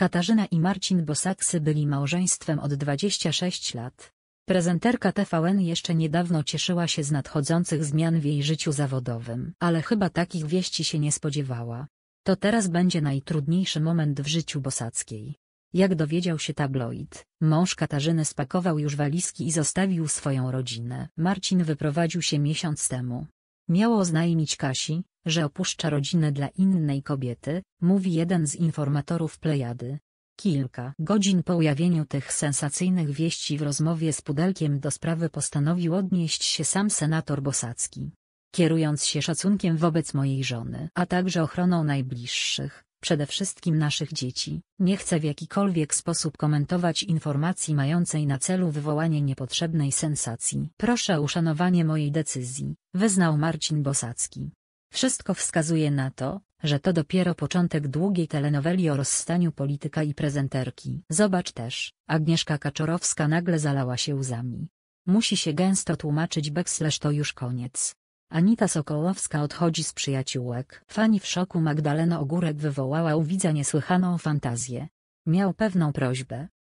Katarzyna i Marcin Bosaksy byli małżeństwem od 26 lat. Prezenterka TVN jeszcze niedawno cieszyła się z nadchodzących zmian w jej życiu zawodowym, ale chyba takich wieści się nie spodziewała. To teraz będzie najtrudniejszy moment w życiu Bosackiej. Jak dowiedział się tabloid, mąż Katarzyny spakował już walizki i zostawił swoją rodzinę. Marcin wyprowadził się miesiąc temu. Miało oznajmić Kasi, że opuszcza rodzinę dla innej kobiety, mówi jeden z informatorów Plejady. Kilka godzin po ujawnieniu tych sensacyjnych wieści w rozmowie z Pudelkiem do sprawy postanowił odnieść się sam senator Bosacki. Kierując się szacunkiem wobec mojej żony, a także ochroną najbliższych, przede wszystkim naszych dzieci, nie chcę w jakikolwiek sposób komentować informacji mającej na celu wywołanie niepotrzebnej sensacji. Proszę o uszanowanie mojej decyzji, wyznał Marcin Bosacki. Wszystko wskazuje na to, że to dopiero początek długiej telenoweli o rozstaniu polityka i prezenterki. Zobacz też, Agnieszka Kaczorowska nagle zalała się łzami. Musi się gęsto tłumaczyć backslash to już koniec. Anita Sokołowska odchodzi z przyjaciółek. Fani w szoku Magdalena Ogórek wywołała u widza niesłychaną fantazję. Miał pewną prośbę,